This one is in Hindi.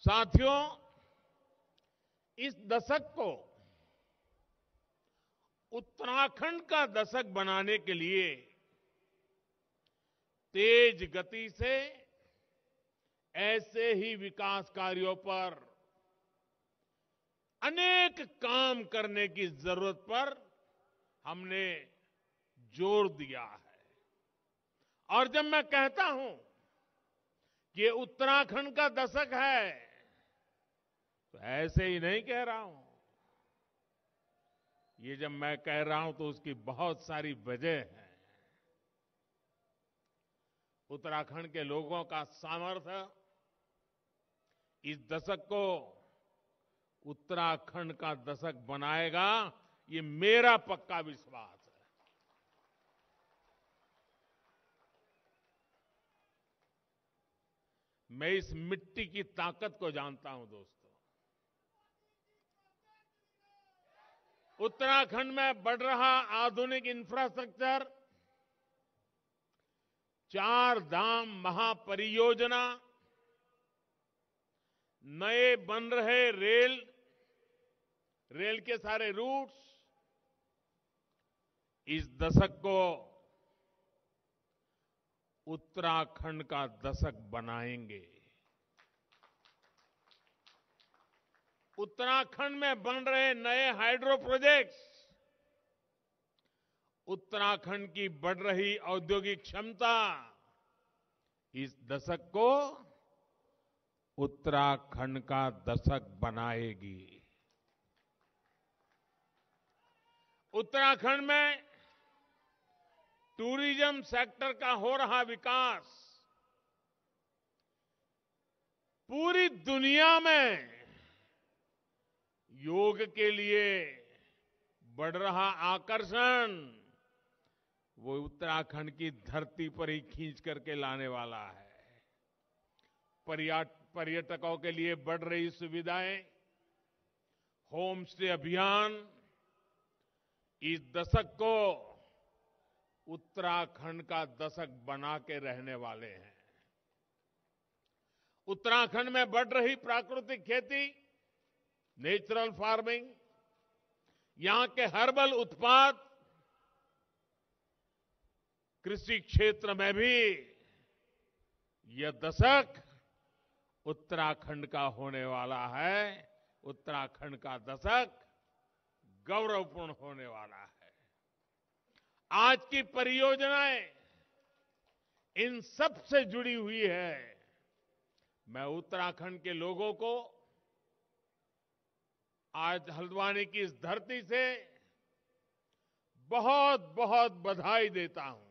साथियों इस दशक को उत्तराखंड का दशक बनाने के लिए तेज गति से ऐसे ही विकास कार्यों पर अनेक काम करने की जरूरत पर हमने जोर दिया है और जब मैं कहता हूं कि उत्तराखंड का दशक है तो ऐसे ही नहीं कह रहा हूं ये जब मैं कह रहा हूं तो उसकी बहुत सारी वजह है उत्तराखंड के लोगों का सामर्थ्य इस दशक को उत्तराखंड का दशक बनाएगा ये मेरा पक्का विश्वास है मैं इस मिट्टी की ताकत को जानता हूं दोस्तों उत्तराखंड में बढ़ रहा आधुनिक इंफ्रास्ट्रक्चर चार धाम महापरियोजना नए बन रहे रेल रेल के सारे रूट्स इस दशक को उत्तराखंड का दशक बनाएंगे उत्तराखंड में बन रहे नए हाइड्रो प्रोजेक्ट्स उत्तराखंड की बढ़ रही औद्योगिक क्षमता इस दशक को उत्तराखंड का दशक बनाएगी उत्तराखंड में टूरिज्म सेक्टर का हो रहा विकास पूरी दुनिया में योग के लिए बढ़ रहा आकर्षण वो उत्तराखंड की धरती पर ही खींच करके लाने वाला है पर्यटकों के लिए बढ़ रही सुविधाएं होम स्टे अभियान इस दशक को उत्तराखंड का दशक बना के रहने वाले हैं उत्तराखंड में बढ़ रही प्राकृतिक खेती नेचुरल फार्मिंग यहां के हर्बल उत्पाद कृषि क्षेत्र में भी यह दशक उत्तराखंड का होने वाला है उत्तराखंड का दशक गौरवपूर्ण होने वाला है आज की परियोजनाएं इन सब से जुड़ी हुई है मैं उत्तराखंड के लोगों को आज हल्द्वानी की इस धरती से बहुत बहुत बधाई देता हूं